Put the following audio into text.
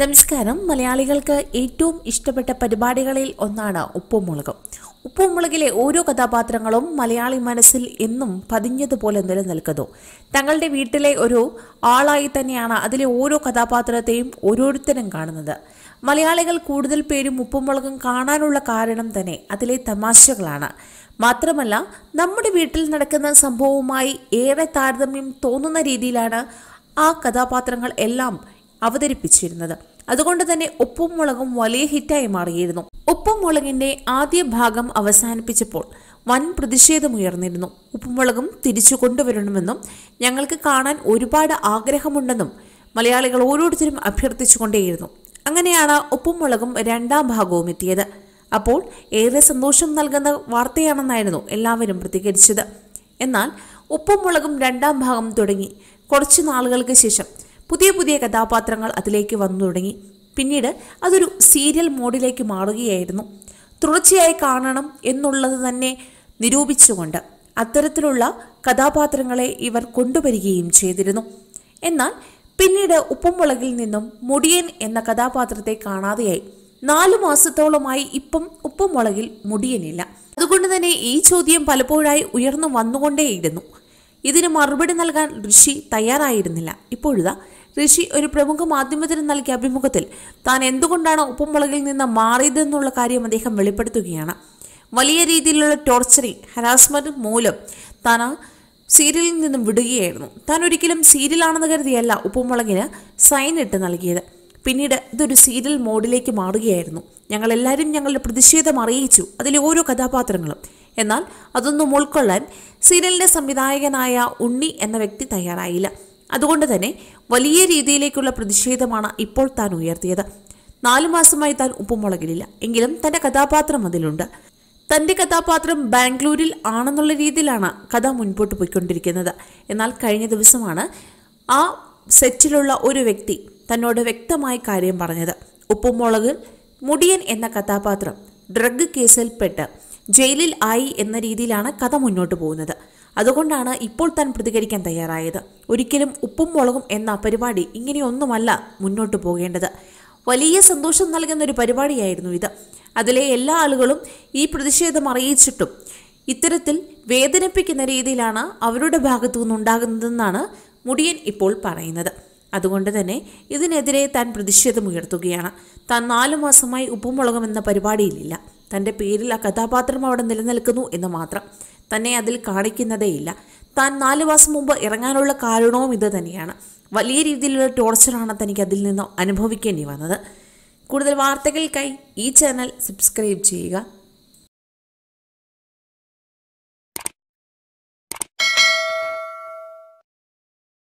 നമസ്കാരം മലയാളികൾക്ക് ഏറ്റവും ഇഷ്ടപ്പെട്ട പരിപാടികളിൽ ഒന്നാണ് ഉപ്പുമുളകും ഉപ്പുമുളകിലെ ഓരോ കഥാപാത്രങ്ങളും മലയാളി മനസ്സിൽ എന്നും പതിഞ്ഞതുപോലെ നിലനിൽക്കുന്നു തങ്ങളുടെ വീട്ടിലെ ഒരു ആളായി തന്നെയാണ് അതിലെ ഓരോ കഥാപാത്രത്തെയും ഓരോരുത്തരും കാണുന്നത് മലയാളികൾ കൂടുതൽ പേരും ഉപ്പുമുളകും കാണാനുള്ള കാരണം തന്നെ അതിലെ തമാശകളാണ് മാത്രമല്ല നമ്മുടെ വീട്ടിൽ നടക്കുന്ന സംഭവവുമായി ഏറെ താരതമ്യം തോന്നുന്ന രീതിയിലാണ് ആ കഥാപാത്രങ്ങൾ എല്ലാം അവതരിപ്പിച്ചിരുന്നത് അതുകൊണ്ട് തന്നെ ഉപ്പും മുളകും വലിയ ഹിറ്റായി മാറിയിരുന്നു ഉപ്പും മുളകിന്റെ ആദ്യ ഭാഗം അവസാനിപ്പിച്ചപ്പോൾ വൻ പ്രതിഷേധമുയർന്നിരുന്നു ഉപ്പുമുളകും തിരിച്ചു കൊണ്ടുവരണമെന്നും ഞങ്ങൾക്ക് കാണാൻ ഒരുപാട് ആഗ്രഹമുണ്ടെന്നും മലയാളികൾ ഓരോരുത്തരും അഭ്യർത്ഥിച്ചുകൊണ്ടേയിരുന്നു അങ്ങനെയാണ് ഉപ്പുമുളകും രണ്ടാം ഭാഗവും എത്തിയത് അപ്പോൾ ഏറെ സന്തോഷം നൽകുന്ന വാർത്തയാണെന്നായിരുന്നു എല്ലാവരും പ്രതികരിച്ചത് എന്നാൽ ഉപ്പുമുളകും രണ്ടാം ഭാഗം തുടങ്ങി കുറച്ചു നാളുകൾക്ക് ശേഷം പുതിയ പുതിയ കഥാപാത്രങ്ങൾ അതിലേക്ക് വന്നു തുടങ്ങി പിന്നീട് അതൊരു സീരിയൽ മോഡിലേക്ക് മാറുകയായിരുന്നു തുടർച്ചയായി കാണണം എന്നുള്ളത് തന്നെ നിരൂപിച്ചുകൊണ്ട് അത്തരത്തിലുള്ള കഥാപാത്രങ്ങളെ ഇവർ കൊണ്ടുവരികയും ചെയ്തിരുന്നു എന്നാൽ പിന്നീട് ഉപ്പുമുളകിൽ നിന്നും മുടിയൻ എന്ന കഥാപാത്രത്തെ കാണാതെയായി നാലു മാസത്തോളമായി ഇപ്പം ഉപ്പുമുളകിൽ മുടിയനില്ല അതുകൊണ്ട് തന്നെ ഈ ചോദ്യം പലപ്പോഴായി ഉയർന്നു വന്നുകൊണ്ടേയിരുന്നു ഇതിന് മറുപടി നൽകാൻ ഋഷി തയ്യാറായിരുന്നില്ല ഇപ്പോഴുതാ ഋഷി ഒരു പ്രമുഖ മാധ്യമത്തിന് നൽകിയ അഭിമുഖത്തിൽ താൻ എന്തുകൊണ്ടാണ് ഉപ്പുമുളകിൽ നിന്ന് മാറിയതെന്നുള്ള കാര്യം അദ്ദേഹം വെളിപ്പെടുത്തുകയാണ് വലിയ രീതിയിലുള്ള ടോർച്ചറിങ് ഹരാസ്മെന്റ് മൂലം താൻ ആ സീരിയലിൽ നിന്നും വിടുകയായിരുന്നു താൻ ഒരിക്കലും സീരിയലാണെന്ന് കരുതിയല്ല ഉപ്പുമുളകിന് സൈൻ ഇട്ട് നൽകിയത് പിന്നീട് ഇതൊരു സീരിയൽ മോഡിലേക്ക് മാറുകയായിരുന്നു ഞങ്ങളെല്ലാവരും ഞങ്ങളുടെ പ്രതിഷേധം അറിയിച്ചു അതിലെ ഓരോ കഥാപാത്രങ്ങളും എന്നാൽ അതൊന്നും ഉൾക്കൊള്ളാൻ സീരിയലിൻ്റെ സംവിധായകനായ ഉണ്ണി എന്ന വ്യക്തി തയ്യാറായില്ല അതുകൊണ്ട് തന്നെ വലിയ രീതിയിലേക്കുള്ള പ്രതിഷേധമാണ് ഇപ്പോൾ താൻ ഉയർത്തിയത് നാലു മാസമായി താൻ ഉപ്പുമുളകിലില്ല എങ്കിലും തന്റെ കഥാപാത്രം അതിലുണ്ട് തന്റെ കഥാപാത്രം ബാംഗ്ലൂരിൽ ആണെന്നുള്ള രീതിയിലാണ് കഥ മുൻപോട്ട് പോയിക്കൊണ്ടിരിക്കുന്നത് എന്നാൽ കഴിഞ്ഞ ദിവസമാണ് ആ സെറ്റിലുള്ള ഒരു വ്യക്തി തന്നോട് വ്യക്തമായി കാര്യം പറഞ്ഞത് ഉപ്പുമുളക് മുടിയൻ എന്ന കഥാപാത്രം ഡ്രഗ് കേസിൽപ്പെട്ട് ജയിലിൽ ആയി എന്ന രീതിയിലാണ് കഥ മുന്നോട്ട് പോകുന്നത് അതുകൊണ്ടാണ് ഇപ്പോൾ താൻ പ്രതികരിക്കാൻ തയ്യാറായത് ഒരിക്കലും ഉപ്പും മുളകും എന്ന പരിപാടി ഇങ്ങനെയൊന്നുമല്ല മുന്നോട്ട് പോകേണ്ടത് വലിയ സന്തോഷം നൽകുന്ന ഒരു പരിപാടിയായിരുന്നു ഇത് അതിലെ എല്ലാ ആളുകളും ഈ പ്രതിഷേധം അറിയിച്ചിട്ടും ഇത്തരത്തിൽ വേദനിപ്പിക്കുന്ന രീതിയിലാണ് അവരുടെ ഭാഗത്തു നിന്നുണ്ടാകുന്നതെന്നാണ് മുടിയൻ ഇപ്പോൾ പറയുന്നത് അതുകൊണ്ട് തന്നെ ഇതിനെതിരെ താൻ പ്രതിഷേധമുയർത്തുകയാണ് താൻ നാലു മാസമായി ഉപ്പുമുളകം എന്ന പരിപാടിയിലില്ല തൻ്റെ പേരിൽ ആ കഥാപാത്രം അവിടെ നിലനിൽക്കുന്നു എന്ന് മാത്രം തന്നെ അതിൽ കാണിക്കുന്നതേയില്ല താൻ നാല് മാസം മുമ്പ് ഇറങ്ങാനുള്ള കാരണവും ഇത് തന്നെയാണ് വലിയ രീതിയിലുള്ള ടോർച്ചറാണ് തനിക്ക് അതിൽ നിന്നും അനുഭവിക്കേണ്ടി വന്നത് കൂടുതൽ വാർത്തകൾക്കായി ഈ ചാനൽ സബ്സ്ക്രൈബ് ചെയ്യുക